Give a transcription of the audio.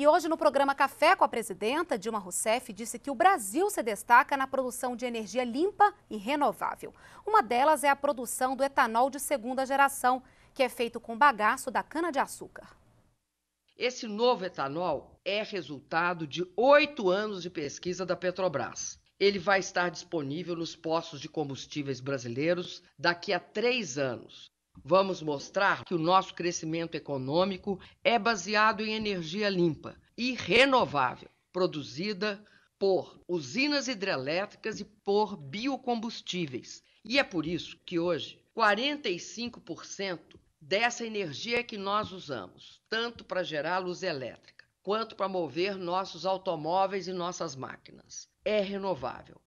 E hoje, no programa Café com a Presidenta, Dilma Rousseff disse que o Brasil se destaca na produção de energia limpa e renovável. Uma delas é a produção do etanol de segunda geração, que é feito com bagaço da cana-de-açúcar. Esse novo etanol é resultado de oito anos de pesquisa da Petrobras. Ele vai estar disponível nos postos de combustíveis brasileiros daqui a três anos. Vamos mostrar que o nosso crescimento econômico é baseado em energia limpa e renovável, produzida por usinas hidrelétricas e por biocombustíveis. E é por isso que hoje 45% dessa energia é que nós usamos, tanto para gerar luz elétrica quanto para mover nossos automóveis e nossas máquinas, é renovável.